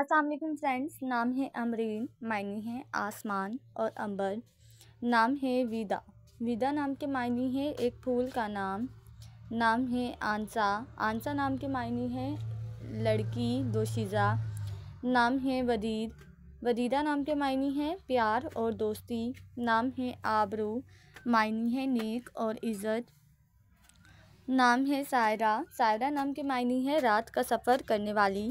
Aslam friends नाम है अमरीन मायने है आसमान और अंबर नाम है विदा विदा नाम के मायने है एक फूल का नाम नाम है आंसा आंसा नाम के मायने है लड़की दोशीज़ा नाम है वदीद वदीदा नाम के मायने है प्यार और दोस्ती नाम है आबरू मायने है नेक और इज़्ज़त नाम है सायरा सायरा नाम के मायने है रात का सफ़र करने वाली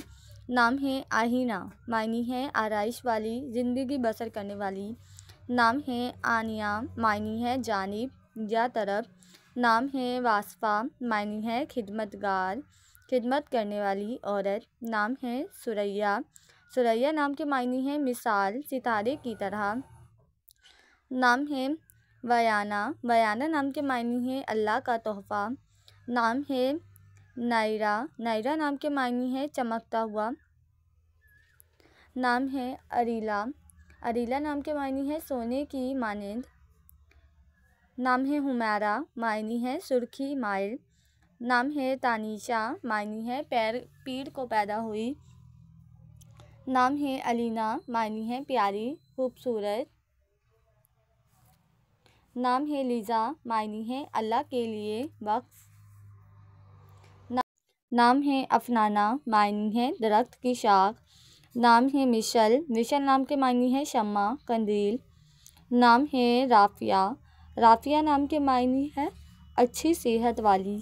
नाम है आहिना मायनी है आरइश वाली ज़िंदगी बसर करने वाली नाम है आनिया मायनी है जानब या तरफ नाम है वासफ़ा मायनी है खिदमतगार खिदमत करने वाली औरत नाम है सुरैया सुरैया नाम के मायनी है मिसाल सितारे की तरह नाम है वयाना वयाना नाम के मायनी है अल्लाह का तोहफ़ा नाम है नायरा नायरा नाम के मायनी है चमकता हुआ नाम है अरीला अरीला नाम के मायने है सोने की मानंद नाम है हुमारा मायनी है सुर्खी माइल नाम है तानिशा मायनी है पैर पीड़ को पैदा हुई नाम है अलीना मायनी है प्यारी खूबसूरत नाम है लीज़ा मायनी है अल्लाह के लिए वक्फ ना, नाम है अफनाना मायनी है दरख्त की शाख नाम है मिशल मिशल नाम के मायने हैं शम्मा कंदील नाम है राफिया राफिया नाम के मायने है अच्छी सेहत वाली